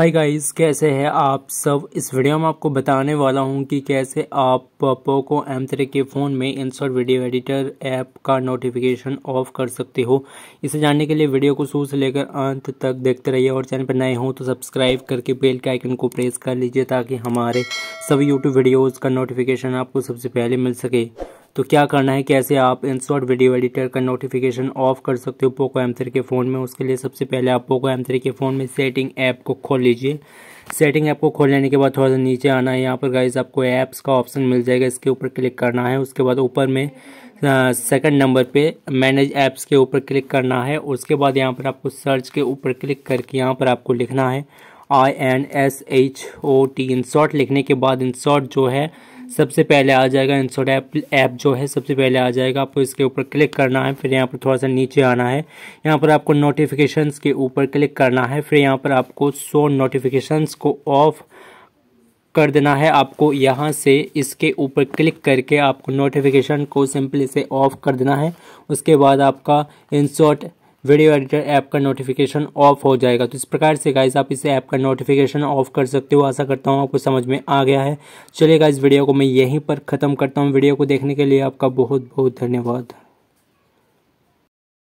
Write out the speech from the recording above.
hi guys कैसे हैं आप सब इस वीडियो में आपको बताने वाला हूं कि कैसे आप पोको एम थ्री के फ़ोन में इंस्टॉल वीडियो एडिटर ऐप का नोटिफिकेशन ऑफ कर सकते हो इसे जानने के लिए वीडियो को शुरू से लेकर अंत तक देखते रहिए और चैनल पर नए हों तो सब्सक्राइब करके बेल के आइकन को प्रेस कर लीजिए ताकि हमारे सभी यूट्यूब वीडियोज़ का नोटिफिकेशन आपको सबसे पहले मिल सके तो क्या करना है कैसे आप इन शॉर्ट वीडियो एडिटर का नोटिफिकेशन ऑफ कर सकते हो पोको एम के फ़ोन में उसके लिए सबसे पहले आप पोको एम के फ़ोन में सेटिंग ऐप को खोल लीजिए सेटिंग ऐप को खोल लेने के बाद थोड़ा सा नीचे आना है यहाँ पर गाइज आपको ऐप्स का ऑप्शन मिल जाएगा इसके ऊपर क्लिक करना है उसके बाद ऊपर में सेकंड नंबर पे मैनेज ऐप्स के ऊपर क्लिक करना है उसके बाद यहाँ पर आपको सर्च के ऊपर क्लिक करके यहाँ पर आपको लिखना है I N S H O T InShot लिखने के बाद इन शॉर्ट जो है सबसे पहले आ जाएगा इंस्टॉल ऐप ऐप जो है सबसे पहले आ जाएगा आपको इसके ऊपर क्लिक करना है फिर यहाँ पर थोड़ा सा नीचे आना है यहाँ पर आपको नोटिफिकेशंस के ऊपर क्लिक करना है फिर यहाँ पर आपको सो नोटिफिकेशंस को ऑफ़ कर देना है आपको यहाँ से इसके ऊपर क्लिक करके आपको नोटिफिकेशन को सिंपली से ऑफ कर देना है उसके बाद आपका इंसॉट वीडियो एडिटर ऐप का नोटिफिकेशन ऑफ हो जाएगा तो इस प्रकार से गाइज आप इस ऐप का नोटिफिकेशन ऑफ कर सकते हो आशा करता हूँ आपको समझ में आ गया है चलिए गाइज वीडियो को मैं यहीं पर ख़त्म करता हूँ वीडियो को देखने के लिए आपका बहुत बहुत धन्यवाद